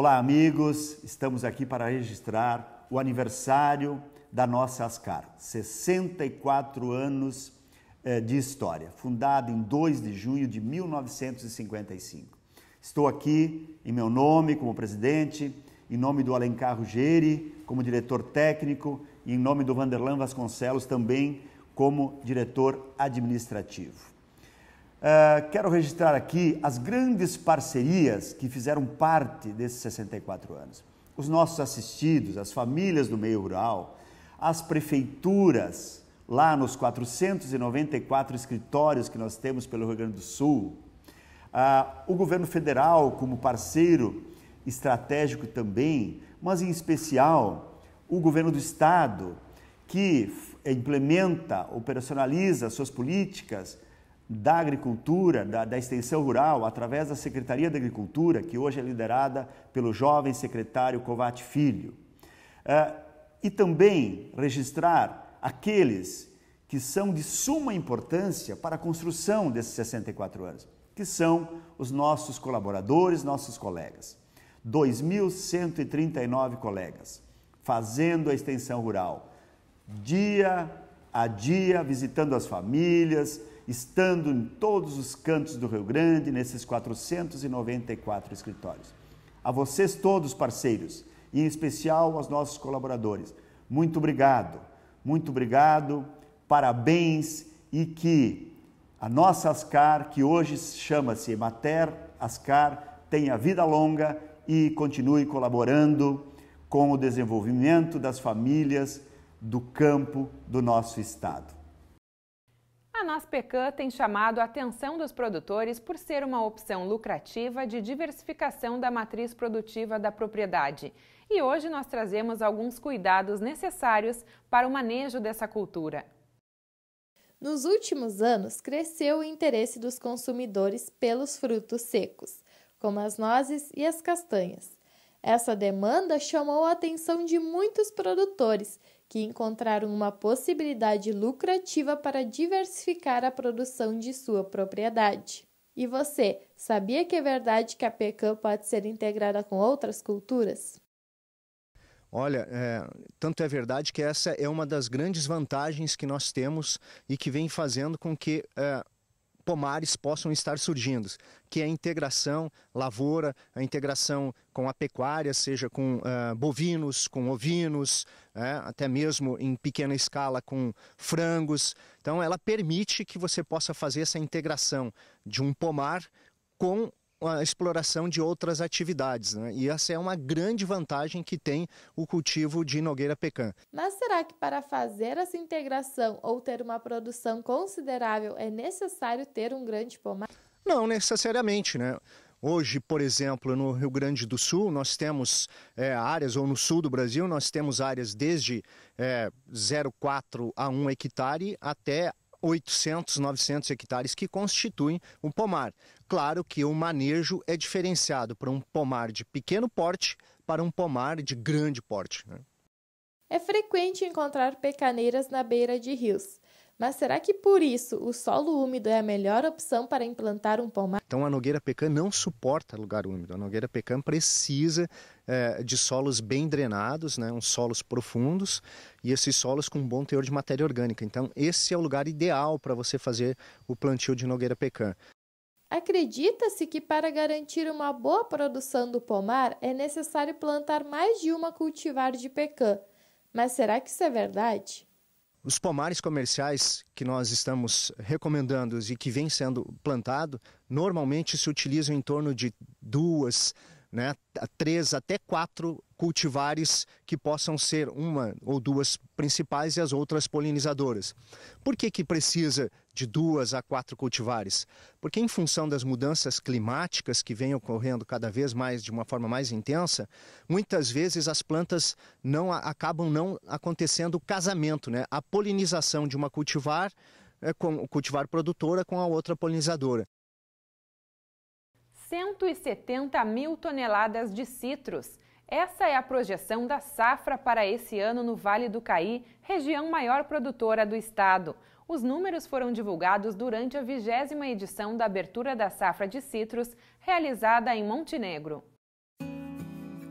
Olá, amigos. Estamos aqui para registrar o aniversário da nossa Ascar, 64 anos eh, de história, fundada em 2 de junho de 1955. Estou aqui em meu nome como presidente, em nome do Alencar Ruggeri como diretor técnico e em nome do Vanderlan Vasconcelos também como diretor administrativo. Eh, quero registrar aqui as grandes parcerias que fizeram parte desses 64 anos. Os nossos assistidos, as famílias do meio rural, as prefeituras, lá nos 494 escritórios que nós temos pelo Rio Grande do Sul, ah, o governo federal como parceiro estratégico também, mas em especial o governo do estado, que implementa, operacionaliza suas políticas da agricultura, da, da, extensão rural, através da Secretaria da Agricultura, que hoje é liderada pelo jovem secretário Covate Filho. Uh, e também registrar aqueles que são de suma importância para a construção desses 64 anos, que são os nossos colaboradores, nossos colegas. 2.139 colegas fazendo a extensão rural, dia a dia, visitando as famílias, estando em todos os cantos do Rio Grande, nesses 494 escritórios. A vocês todos, parceiros, e em especial aos nossos colaboradores, muito obrigado, muito obrigado, parabéns e que a nossa Ascar, que hoje chama-se Mater Ascar, tenha vida longa e continue colaborando com o desenvolvimento das famílias do campo do nosso estado. A Naspecan tem chamado a atenção dos produtores por ser uma opção lucrativa de diversificação da matriz produtiva da propriedade. E hoje nós trazemos alguns cuidados necessários para o manejo dessa cultura. Nos últimos anos, cresceu o interesse dos consumidores pelos frutos secos, como as nozes e as castanhas. Essa demanda chamou a atenção de muitos produtores que encontraram uma possibilidade lucrativa para diversificar a produção de sua propriedade. E você, sabia que é verdade que a pecan pode ser integrada com outras culturas? Olha, é, tanto é verdade que essa é uma das grandes vantagens que nós temos e que vem fazendo com que é, pomares possam estar surgindo, que é a integração lavoura, a integração com a pecuária, seja com uh, bovinos, com ovinos, né, até mesmo em pequena escala com frangos. Então, ela permite que você possa fazer essa integração de um pomar com a exploração de outras atividades. Né? E essa é uma grande vantagem que tem o cultivo de nogueira pecan. Mas será que para fazer essa integração ou ter uma produção considerável é necessário ter um grande pomar? Não necessariamente, né? Hoje, por exemplo, no Rio Grande do Sul, nós temos é, áreas, ou no sul do Brasil, nós temos áreas desde é, 0,4 a 1 hectare até 800, 900 hectares que constituem um pomar. Claro que o manejo é diferenciado para um pomar de pequeno porte para um pomar de grande porte. Né? É frequente encontrar pecaneiras na beira de rios. Mas será que por isso o solo úmido é a melhor opção para implantar um pomar? Então a nogueira pecan não suporta lugar úmido. A nogueira pecan precisa é, de solos bem drenados, né, uns solos profundos e esses solos com um bom teor de matéria orgânica. Então esse é o lugar ideal para você fazer o plantio de nogueira pecan. Acredita-se que para garantir uma boa produção do pomar é necessário plantar mais de uma cultivar de pecan. Mas será que isso é verdade? Os pomares comerciais que nós estamos recomendando e que vem sendo plantado, normalmente se utilizam em torno de duas né, três até quatro cultivares que possam ser uma ou duas principais e as outras polinizadoras. Por que, que precisa de duas a quatro cultivares? Porque em função das mudanças climáticas que vêm ocorrendo cada vez mais de uma forma mais intensa, muitas vezes as plantas não acabam não acontecendo o casamento, né? A polinização de uma cultivar é, com cultivar produtora com a outra polinizadora. 170 mil toneladas de citros. Essa é a projeção da safra para esse ano no Vale do Caí, região maior produtora do estado. Os números foram divulgados durante a vigésima edição da abertura da safra de citros, realizada em Montenegro.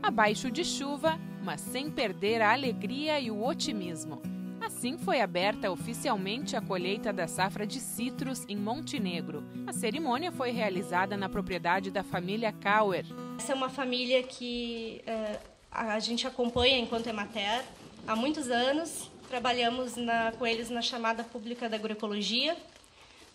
Abaixo de chuva, mas sem perder a alegria e o otimismo. Assim foi aberta oficialmente a colheita da safra de citros em Montenegro. A cerimônia foi realizada na propriedade da família Kauer. Essa é uma família que uh, a gente acompanha enquanto é mater há muitos anos. Trabalhamos na, com eles na chamada pública da agroecologia,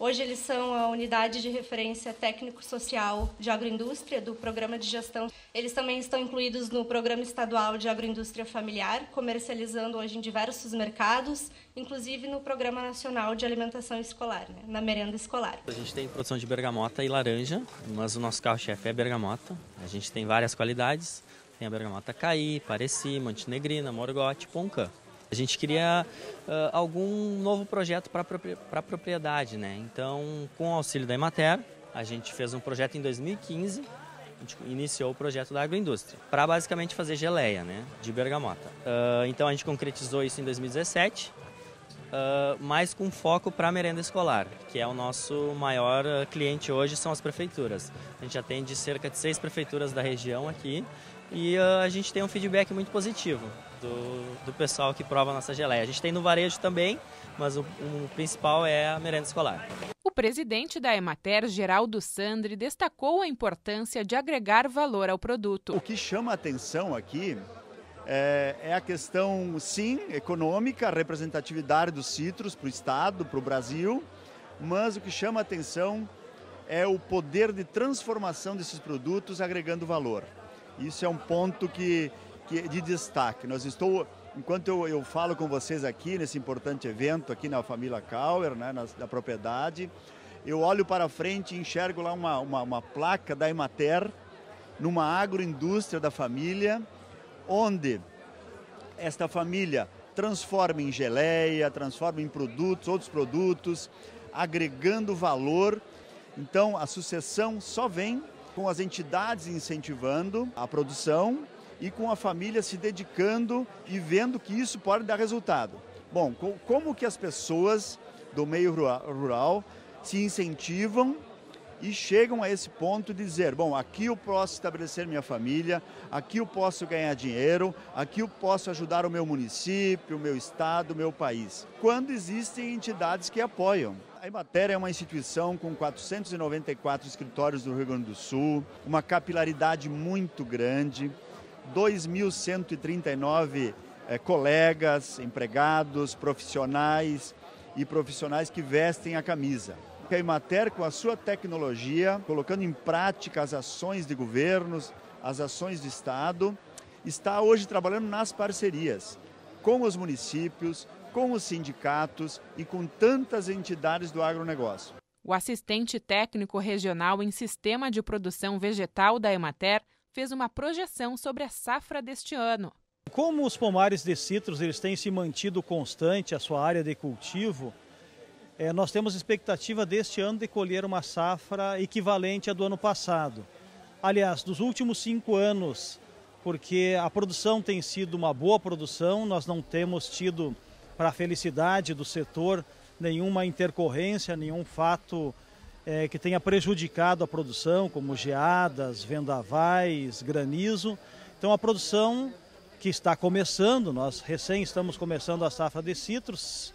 Hoje eles são a unidade de referência técnico-social de agroindústria do programa de gestão. Eles também estão incluídos no programa estadual de agroindústria familiar, comercializando hoje em diversos mercados, inclusive no programa nacional de alimentação escolar, né, na merenda escolar. A gente tem produção de bergamota e laranja, mas o nosso carro-chefe é bergamota. A gente tem várias qualidades. Tem a bergamota caí, pareci, montenegrina, morgote, Poncã. A gente queria uh, algum novo projeto para a propriedade, né? Então, com o auxílio da Emater, a gente fez um projeto em 2015, a gente iniciou o projeto da agroindústria, para basicamente fazer geleia, né, de bergamota. Uh, então, a gente concretizou isso em 2017, Uh, mas com foco para a merenda escolar, que é o nosso maior cliente hoje, são as prefeituras. A gente atende cerca de seis prefeituras da região aqui e ah, a gente tem um feedback muito positivo do, do pessoal que prova a nossa geleia. A gente tem no varejo também, mas o, o principal é a merenda escolar. O presidente da Emater, Geraldo Sandri, destacou a importância de agregar valor ao produto. O que chama a atenção aqui é, é a questão, sim, econômica, a representatividade dos citros para o Estado, para o Brasil, mas o que chama a atenção é o poder de transformação desses produtos agregando valor. Isso é um ponto que, que é de destaque. Nós estou, enquanto eu, eu falo com vocês aqui nesse importante evento aqui na família Kauer, né, na, na propriedade, eu olho para frente e enxergo lá uma, uma, uma placa da Emater, numa agroindústria da família, onde esta família transforma em geleia, transforma em produtos, outros produtos, agregando valor. Então a sucessão só vem com as entidades incentivando a produção e com a família se dedicando e vendo que isso pode dar resultado. Bom, como que as pessoas do meio rural se incentivam e chegam a esse ponto de dizer: bom, aqui eu posso estabelecer minha família, aqui eu posso ganhar dinheiro, aqui eu posso ajudar o meu município, o meu estado, o meu país. Quando existem entidades que apoiam. A Imater é uma instituição com 494 escritórios do Rio Grande do Sul, uma capilaridade muito grande, 2.139 é, eh, colegas, empregados, profissionais e profissionais que vestem a camisa. A Imater, com a sua tecnologia, colocando em prática as ações de governos, as ações de Estado, está hoje trabalhando nas parcerias com os municípios, com os sindicatos e com tantas entidades do agronegócio. O assistente técnico regional em Sistema de Produção Vegetal da Emater fez uma projeção sobre a safra deste ano. Como os pomares de citros eles têm se mantido constante a sua área de cultivo, é, nós temos expectativa deste ano de colher uma safra equivalente à do ano passado. Aliás, dos últimos cinco anos, porque a produção tem sido uma boa produção, nós não temos tido para a felicidade do setor, nenhuma intercorrência, nenhum fato é, que tenha prejudicado a produção, como geadas, vendavais, granizo. Então a produção que está começando, nós recém estamos começando a safra de citros,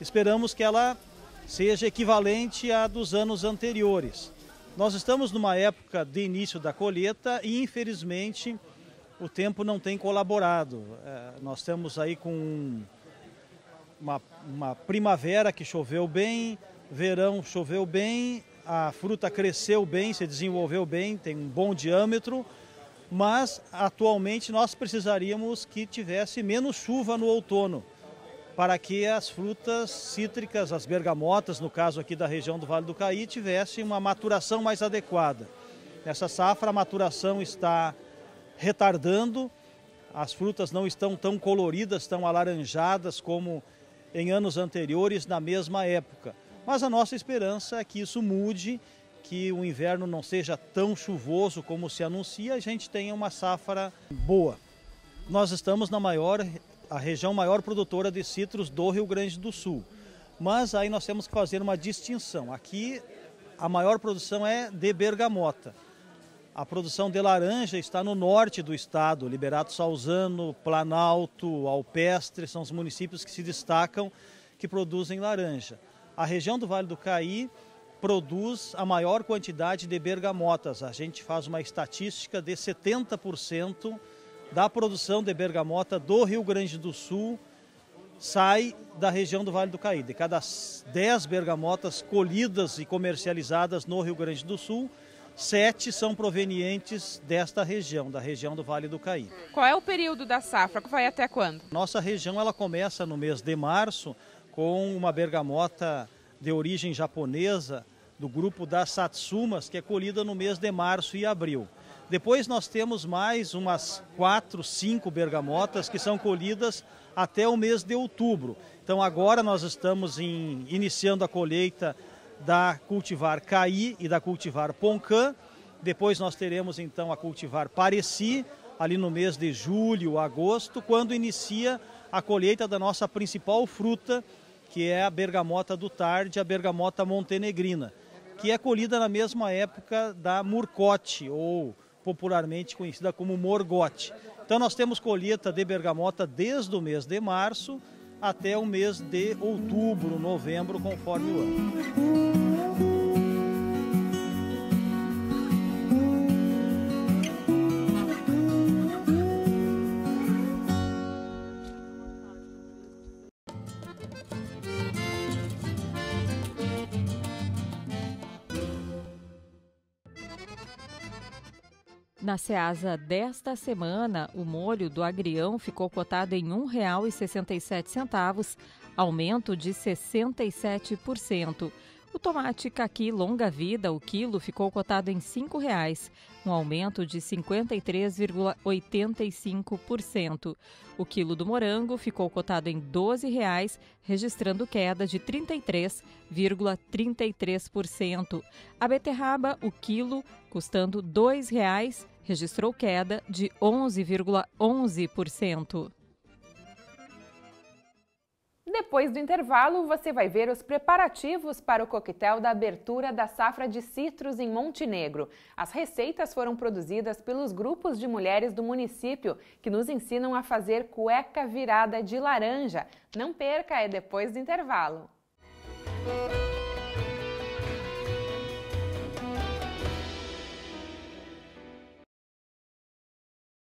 esperamos que ela seja equivalente à dos anos anteriores. Nós estamos numa época de início da colheita e, infelizmente, o tempo não tem colaborado. É, nós temos aí com uma, uma primavera que choveu bem, verão choveu bem, a fruta cresceu bem, se desenvolveu bem, tem um bom diâmetro, mas atualmente nós precisaríamos que tivesse menos chuva no outono para que as frutas cítricas, as bergamotas, no caso aqui da região do Vale do Caí, tivessem uma maturação mais adequada. Nessa safra, a maturação está retardando, as frutas não estão tão coloridas, tão alaranjadas como em anos anteriores na mesma época. Mas a nossa esperança é que isso mude, que o inverno não seja tão chuvoso como se anuncia, a gente tenha uma safra boa. Nós estamos na maior, a região maior produtora de citros do Rio Grande do Sul. Mas aí nós temos que fazer uma distinção. Aqui a maior produção é de bergamota. A produção de laranja está no norte do estado, Liberato Salzano, Planalto, Alpestre, são os municípios que se destacam que produzem laranja. A região do Vale do Caí produz a maior quantidade de bergamotas. A gente faz uma estatística de 70% da produção de bergamota do Rio Grande do Sul sai da região do Vale do Caí. De cada 10 bergamotas colhidas e comercializadas no Rio Grande do Sul, Sete são provenientes desta região, da região do Vale do Caí. Qual é o período da safra? Vai até quando? Nossa região ela começa no mês de março com uma bergamota de origem japonesa do grupo das Satsumas, que é colhida no mês de março e abril. Depois nós temos mais umas quatro, cinco bergamotas que são colhidas até o mês de outubro. Então agora nós estamos em, iniciando a colheita da cultivar Caí e da cultivar Poncan. Depois nós teremos então a cultivar Pareci, ali no mês de julho, agosto, quando inicia a colheita da nossa principal fruta, que é a bergamota do tarde, a bergamota montenegrina, que é colhida na mesma época da murcote, ou popularmente conhecida como morgote. Então nós temos colheita de bergamota desde o mês de março até o mês de outubro, novembro, conforme o ano. Na Seasa desta semana, o molho do agrião ficou cotado em R$ 1,67, aumento de 67%. O tomate caqui longa vida, o quilo, ficou cotado em R$ 5,00, um aumento de 53,85%. O quilo do morango ficou cotado em R$ 12,00, registrando queda de 33,33%. ,33%. A beterraba, o quilo, custando R$ 2,00 registrou queda de 11,11%. Depois do intervalo, você vai ver os preparativos para o coquetel da abertura da safra de citros em Montenegro. As receitas foram produzidas pelos grupos de mulheres do município, que nos ensinam a fazer cueca virada de laranja. Não perca, é depois do intervalo. Música